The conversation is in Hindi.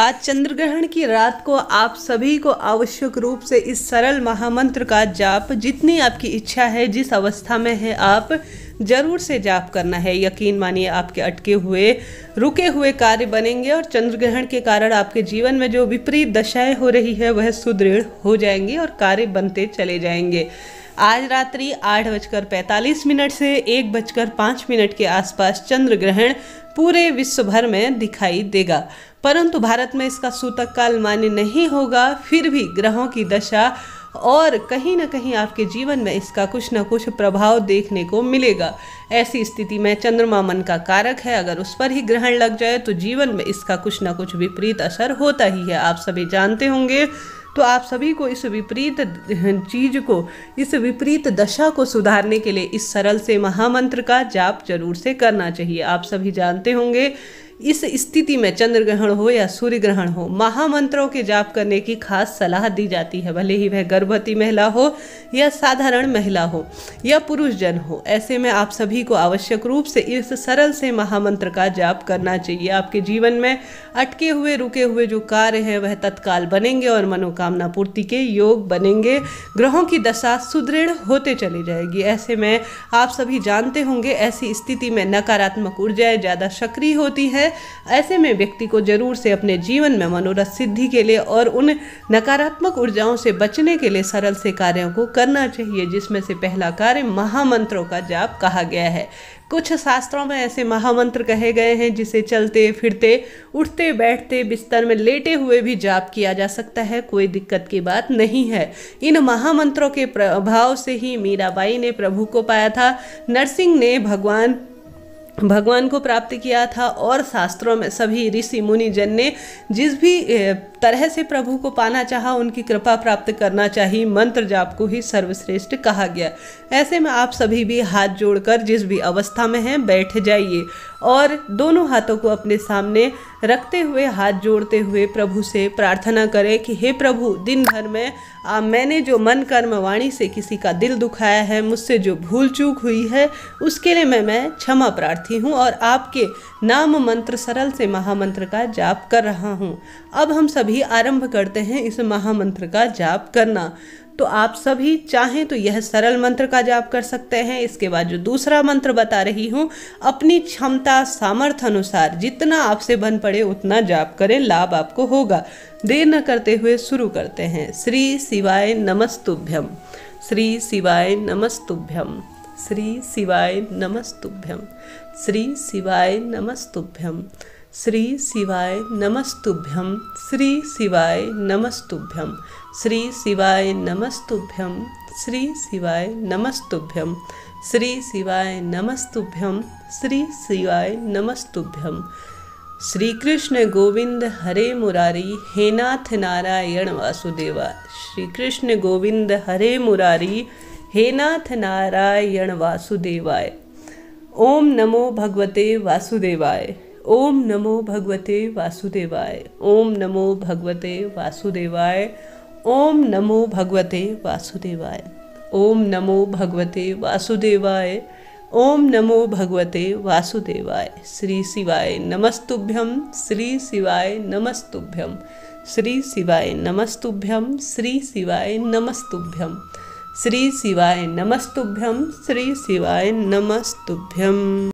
आज चंद्र ग्रहण की रात को आप सभी को आवश्यक रूप से इस सरल महामंत्र का जाप जितनी आपकी इच्छा है जिस अवस्था में है आप जरूर से जाप करना है यकीन मानिए आपके अटके हुए रुके हुए कार्य बनेंगे और चंद्र ग्रहण के कारण आपके जीवन में जो विपरीत दशाएं हो रही है वह सुदृढ़ हो जाएंगी और कार्य बनते चले जाएंगे आज रात्रि आठ बजकर पैंतालीस मिनट से एक बजकर पाँच मिनट के आसपास चंद्र ग्रहण पूरे विश्व भर में दिखाई देगा परंतु भारत में इसका सूतक काल मान्य नहीं होगा फिर भी ग्रहों की दशा और कहीं ना कहीं आपके जीवन में इसका कुछ ना कुछ प्रभाव देखने को मिलेगा ऐसी स्थिति में चंद्रमा मन का कारक है अगर उस पर ही ग्रहण लग जाए तो जीवन में इसका कुछ ना कुछ विपरीत असर होता ही है आप सभी जानते होंगे तो आप सभी को इस विपरीत चीज को इस विपरीत दशा को सुधारने के लिए इस सरल से महामंत्र का जाप जरूर से करना चाहिए आप सभी जानते होंगे इस स्थिति में चंद्र ग्रहण हो या सूर्य ग्रहण हो महामंत्रों के जाप करने की खास सलाह दी जाती है भले ही वह गर्भवती महिला हो या साधारण महिला हो या पुरुष जन हो ऐसे में आप सभी को आवश्यक रूप से इस सरल से महामंत्र का जाप करना चाहिए आपके जीवन में अटके हुए रुके हुए जो कार्य हैं वह तत्काल बनेंगे और मनोकामना पूर्ति के योग बनेंगे ग्रहों की दशा सुदृढ़ होते चली जाएगी ऐसे में आप सभी जानते होंगे ऐसी स्थिति में नकारात्मक ऊर्जाएं ज़्यादा सक्रिय होती है है ऐसे में व्यक्ति को जरूर से अपने जीवन में मनोरथ सिद्धि के लिए और उन नकारात्मक ऊर्जाओं से बचने के लिए सरल से कार्यों को करना चाहिए जिसमें से पहला कार्य महामंत्रों का जाप कहा गया है कुछ शास्त्रों में ऐसे महामंत्र कहे गए हैं जिसे चलते फिरते उठते बैठते बिस्तर में लेटे हुए भी जाप किया जा सकता है कोई दिक्कत की बात नहीं है इन महामंत्रों के प्रभाव से ही मीराबाई ने प्रभु को पाया था नरसिंह ने भगवान भगवान को प्राप्त किया था और शास्त्रों में सभी ऋषि मुनि जन ने जिस भी तरह से प्रभु को पाना चाहा उनकी कृपा प्राप्त करना चाहिए मंत्र जाप को ही सर्वश्रेष्ठ कहा गया ऐसे में आप सभी भी हाथ जोड़कर जिस भी अवस्था में हैं बैठ जाइए और दोनों हाथों को अपने सामने रखते हुए हाथ जोड़ते हुए प्रभु से प्रार्थना करें कि हे प्रभु दिन भर में आ, मैंने जो मन कर्म वाणी से किसी का दिल दुखाया है मुझसे जो भूल चूक हुई है उसके लिए मैं मैं क्षमा प्रार्थी हूँ और आपके नाम मंत्र सरल से महामंत्र का जाप कर रहा हूँ अब हम सभी आरंभ करते हैं इस महामंत्र का जाप करना तो आप सभी चाहें तो यह सरल मंत्र का जाप कर सकते हैं इसके बाद जो दूसरा मंत्र बता रही हूँ अपनी क्षमता सामर्थ्य अनुसार जितना आपसे बन पड़े उतना जाप करें लाभ आपको होगा देर न करते हुए शुरू करते हैं श्री शिवाय नमस्तुभ्यम श्री शिवाय नमस्तुभ्यम श्री शिवाय नमस्तुभ्यम श्री शिवाय नमस्तुभ्यम श्री शिवाय नमस्तुभ्यम श्री शिवाय नमस्तुभ्यम श्री शिवाय नमस्तुभ्यम श्री शिवाय नमस्तुभ्यम श्री शिवाय नमस्तुभ्यम श्री शिवाय नमस्तुभ्यम श्री कृष्ण गोविंद हरे मुरारी हे नाथ नारायण वासुदेवा श्री कृष्ण गोविंद हरे मुरारी हे नाथ नारायण वासुदेवाय ओम नमो भगवते वासुदेवाय ओम नमो भगवते वासुदेवाय ओम नमो भगवते वासुदेवाय ओम नमो भगवते वासुदेवाय ओम नमो भगवते वासुदेवाय ओम नमो भगवते वासुदेवाय श्री शिवाय नमस्तुभ्यम श्री शिवाय नमस्तुभ्यम श्री शिवाय नमस्तुभ्यम श्री शिवाय नमस्तुभ्यम श्री शिवाय नमस्तुभ्यम श्री शिवाय नमस्तुभ्यम